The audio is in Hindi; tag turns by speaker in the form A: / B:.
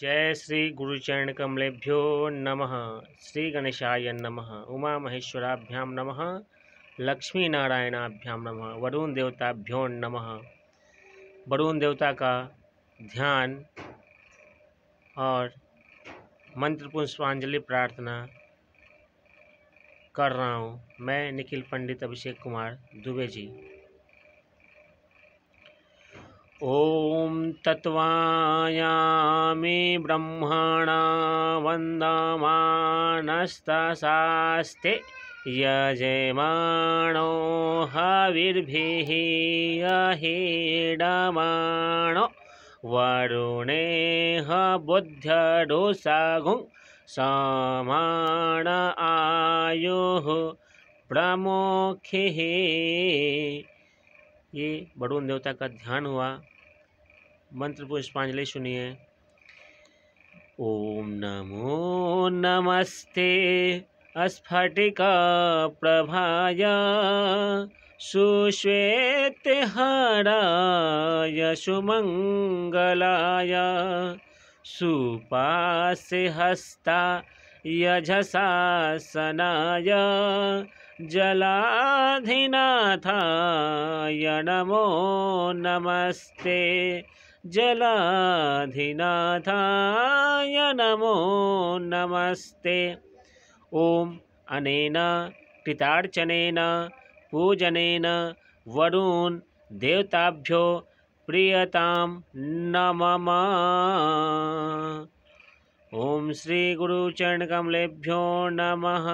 A: जय श्री गुरुचरण कमलेभ्यो नमः श्री गणेशा नमः उमा महेश्वराभ्याम नमः लक्ष्मी नारायणाभ्याम नमः वरुण देवताभ्यो नमः वरुण देवता का ध्यान और मंत्र पुष्पांजलि प्रार्थना कर रहा हूँ मैं निखिल पंडित अभिषेक कुमार दुबे जी ॐ तत्त्वायामि ब्रह्मणा वन्दमानस्तशास्ते यजमाणोः विर्भिर्यहिडमाणो वरुणेः बुद्धडुसगुं समाण आयुः प्रमुखिः ये बड़ोन देवता का ध्यान हुआ मंत्र पुष्पांजलि सुनिए ओम नमो नमस्ते स्फटिका प्रभाया सुश्वेतहाराय सुमङ्गलाय हस्ता यजसासनाय जलाधिनाथाय नमो नमस्ते जलाधिनाथाय नमो नमस्ते ओम अनेन कृतार्चनेन पूजनेन वरुण देवताभ्यो प्रियताम नमः कमलेभ्यो नमः